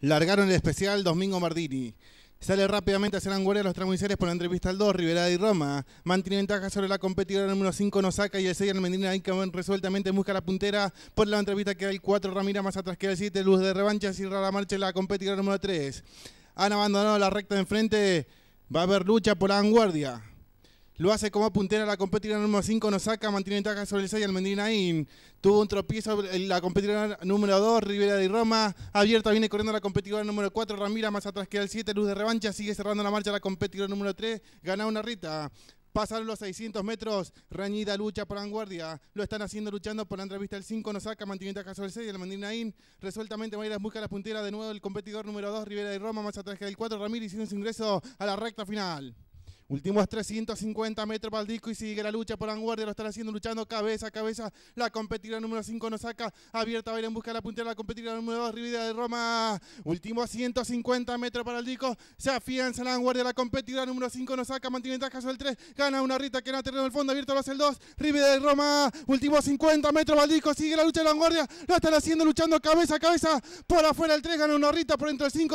Largaron el especial Domingo Mardini. Sale rápidamente a ser anguera los transmisores por la entrevista al 2, Rivera y Roma. Mantiene ventaja sobre la competidora número 5, saca y el 6, ahí que resueltamente busca la puntera. Por la entrevista que el 4, Ramira más atrás que el 7, Luz de Revancha, cierra la marcha la competidora número 3. Han abandonado la recta de enfrente, va a haber lucha por la vanguardia. Lo hace como puntera la competidora número 5, nos saca, mantiene ventaja sobre el 6 In. Tuvo un tropiezo eh, la competidora número 2, Rivera de Roma. Abierta viene corriendo la competidora número 4, Ramira, más atrás queda el 7, Luz de Revancha. Sigue cerrando la marcha la competidora número 3, gana una Rita. Pasaron los 600 metros, reñida lucha por vanguardia. Lo están haciendo luchando por la entrevista. del 5 nos saca, mantiene ventaja sobre el 6 y el Resueltamente Mayra busca la puntera de nuevo el competidor número 2, Rivera de Roma, más atrás que el 4, Ramira. haciendo su ingreso a la recta final. Últimos 350 metros para el disco y sigue la lucha por la vanguardia. Lo están haciendo luchando cabeza a cabeza. La competidora número 5 nos saca. Abierta va en busca de la puntera. La competidora número 2, Rivida de Roma. Últimos 150 metros para el disco. Se afianza la vanguardia. La competidora número 5 nos saca. Mantiene ventaja sobre el 3. Gana una Rita que no terreno el fondo. Abierto lo hace el 2. Rivida de Roma. Últimos 50 metros para el disco. Sigue la lucha de la vanguardia. Lo están haciendo luchando cabeza a cabeza. Por afuera el 3. Gana una Rita por dentro del 5.